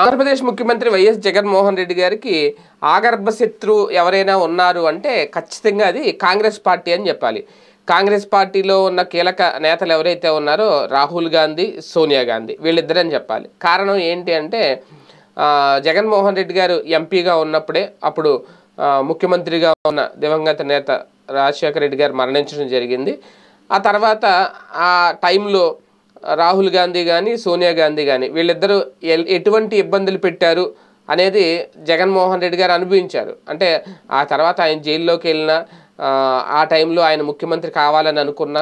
ఆంధ్రప్రదేశ్ ముఖ్యమంత్రి వైఎస్ జగన్మోహన్ రెడ్డి గారికి ఆగర్భ శత్రు ఎవరైనా ఉన్నారు అంటే ఖచ్చితంగా అది కాంగ్రెస్ పార్టీ అని చెప్పాలి కాంగ్రెస్ పార్టీలో ఉన్న కీలక నేతలు ఎవరైతే ఉన్నారో రాహుల్ గాంధీ సోనియా గాంధీ వీళ్ళిద్దరని చెప్పాలి కారణం ఏంటి అంటే జగన్మోహన్ రెడ్డి గారు ఎంపీగా ఉన్నప్పుడే అప్పుడు ముఖ్యమంత్రిగా ఉన్న దివంగత నేత రాజశేఖర రెడ్డి గారు మరణించడం జరిగింది ఆ తర్వాత ఆ టైంలో రాహుల్ గాంధీ కానీ సోనియా గాంధీ కానీ వీళ్ళిద్దరూ ఎటువంటి ఇబ్బందులు పెట్టారు అనేది జగన్మోహన్ రెడ్డి గారు అనుభవించారు అంటే ఆ తర్వాత ఆయన జైల్లోకి వెళ్ళిన ఆ టైంలో ఆయన ముఖ్యమంత్రి కావాలని అనుకున్న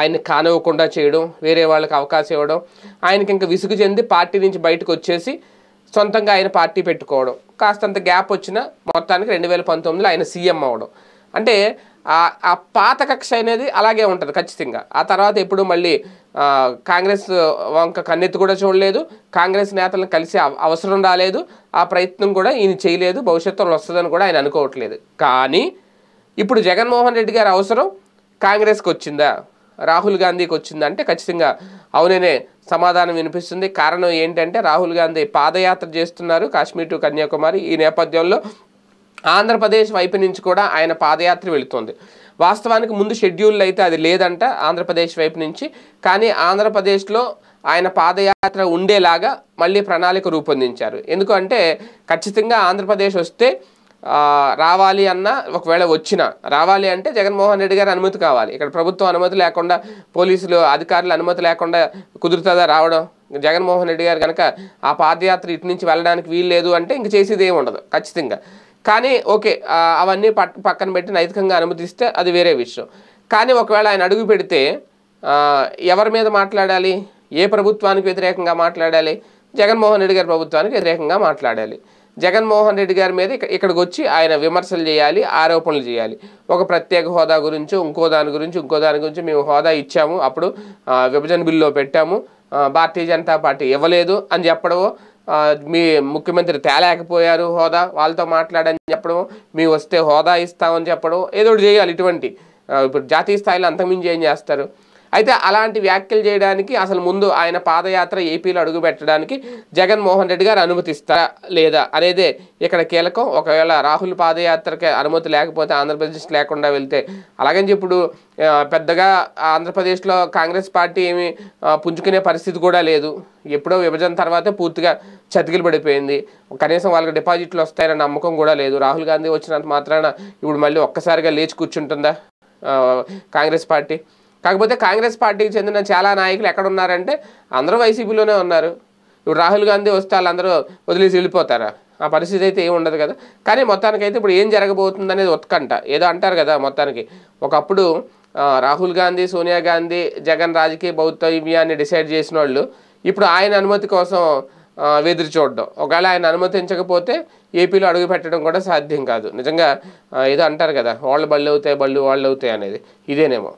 ఆయన కానివ్వకుండా చేయడం వేరే వాళ్ళకి అవకాశం ఇవ్వడం ఆయనకి ఇంకా విసుగు చెంది పార్టీ నుంచి బయటకు వచ్చేసి సొంతంగా ఆయన పార్టీ పెట్టుకోవడం కాస్తంత గ్యాప్ వచ్చిన మొత్తానికి రెండు వేల పంతొమ్మిదిలో ఆయన సీఎం అవ్వడం అంటే ఆ పాత కక్ష అనేది అలాగే ఉంటుంది ఖచ్చితంగా ఆ తర్వాత ఎప్పుడు మళ్ళీ కాంగ్రెస్ వంక కన్నెత్తి కూడా చూడలేదు కాంగ్రెస్ నేతలను కలిసే అవసరం రాలేదు ఆ ప్రయత్నం కూడా ఈయన చేయలేదు భవిష్యత్తులో వస్తుందని కూడా ఆయన అనుకోవట్లేదు కానీ ఇప్పుడు జగన్మోహన్ రెడ్డి గారి అవసరం కాంగ్రెస్కి వచ్చిందా రాహుల్ గాంధీకి వచ్చిందా అంటే ఖచ్చితంగా అవుననే సమాధానం వినిపిస్తుంది కారణం ఏంటంటే రాహుల్ గాంధీ పాదయాత్ర చేస్తున్నారు కాశ్మీర్ టు కన్యాకుమారి ఈ నేపథ్యంలో ఆంధ్రప్రదేశ్ వైపు నుంచి కూడా ఆయన పాదయాత్ర వెళుతుంది వాస్తవానికి ముందు షెడ్యూల్ అయితే అది లేదంట ఆంధ్రప్రదేశ్ వైపు నుంచి కానీ ఆంధ్రప్రదేశ్లో ఆయన పాదయాత్ర ఉండేలాగా మళ్ళీ ప్రణాళిక రూపొందించారు ఎందుకంటే ఖచ్చితంగా ఆంధ్రప్రదేశ్ వస్తే రావాలి అన్న ఒకవేళ వచ్చిన రావాలి అంటే జగన్మోహన్ రెడ్డి గారి అనుమతి కావాలి ఇక్కడ ప్రభుత్వం అనుమతి లేకుండా పోలీసులు అధికారులు అనుమతి లేకుండా కుదురుతుందా రావడం జగన్మోహన్ రెడ్డి గారు కనుక ఆ పాదయాత్ర ఇటు నుంచి వెళ్ళడానికి వీలు లేదు అంటే ఇంక చేసేది ఏమి ఉండదు ఖచ్చితంగా కానీ ఓకే అవన్నీ పక్కన పెట్టి నైతికంగా అనుమతిస్తే అది వేరే విషయం కానీ ఒకవేళ ఆయన అడుగు పెడితే ఎవరి మీద మాట్లాడాలి ఏ ప్రభుత్వానికి వ్యతిరేకంగా మాట్లాడాలి జగన్మోహన్ రెడ్డి గారి ప్రభుత్వానికి వ్యతిరేకంగా మాట్లాడాలి జగన్మోహన్ రెడ్డి గారి మీద ఇక్కడికి వచ్చి ఆయన విమర్శలు చేయాలి ఆరోపణలు చేయాలి ఒక ప్రత్యేక హోదా గురించి ఇంకో దాని గురించి ఇంకో దాని గురించి మేము హోదా ఇచ్చాము అప్పుడు విభజన బిల్లులో పెట్టాము భారతీయ జనతా పార్టీ ఇవ్వలేదు అని చెప్పడము మీ ముఖ్యమంత్రి తేలేకపోయారు హోదా వాళ్ళతో మాట్లాడని చెప్పడం మీ వస్తే హోదా ఇస్తామని చెప్పడం ఏదో చేయాలి ఇటువంటి ఇప్పుడు జాతీయ స్థాయిలో అంతకుమించి ఏం చేస్తారు అయితే అలాంటి వ్యాఖ్యలు చేయడానికి అసలు ముందు ఆయన పాదయాత్ర ఏపీలో అడుగుపెట్టడానికి జగన్మోహన్ రెడ్డి గారు అనుమతిస్తారా లేదా అనేదే ఇక్కడ కీలకం ఒకవేళ రాహుల్ పాదయాత్రకి అనుమతి లేకపోతే ఆంధ్రప్రదేశ్ లేకుండా వెళ్తే అలాగని ఇప్పుడు పెద్దగా ఆంధ్రప్రదేశ్లో కాంగ్రెస్ పార్టీ ఏమి పుంజుకునే పరిస్థితి కూడా లేదు ఎప్పుడో విభజన తర్వాతే పూర్తిగా చతికిలు పడిపోయింది కనీసం వాళ్ళకి డిపాజిట్లు వస్తాయని నమ్మకం కూడా లేదు రాహుల్ గాంధీ వచ్చినంత మాత్రాన ఇప్పుడు మళ్ళీ ఒక్కసారిగా లేచి కూర్చుంటుందా కాంగ్రెస్ పార్టీ కాకపోతే కాంగ్రెస్ పార్టీకి చెందిన చాలా నాయకులు ఎక్కడ ఉన్నారంటే అందరూ వైసీపీలోనే ఉన్నారు ఇప్పుడు రాహుల్ గాంధీ వస్తే వాళ్ళందరూ వదిలేసి వెళ్ళిపోతారా ఆ పరిస్థితి అయితే ఏమి ఉండదు కదా కానీ మొత్తానికైతే ఇప్పుడు ఏం జరగబోతుంది అనేది ఉత్కంఠ ఏదో అంటారు కదా మొత్తానికి ఒకప్పుడు రాహుల్ గాంధీ సోనియా గాంధీ జగన్ రాజకీయ భౌతవ్యాన్ని డిసైడ్ చేసిన వాళ్ళు ఇప్పుడు ఆయన అనుమతి కోసం వెదురు చూడడం ఒకవేళ ఆయన అనుమతించకపోతే ఏపీలో అడుగు పెట్టడం కూడా సాధ్యం కాదు నిజంగా ఏదో అంటారు కదా వాళ్ళు బళ్ళు అవుతాయి బళ్ళు వాళ్ళు అవుతాయి అనేది ఇదేనేమో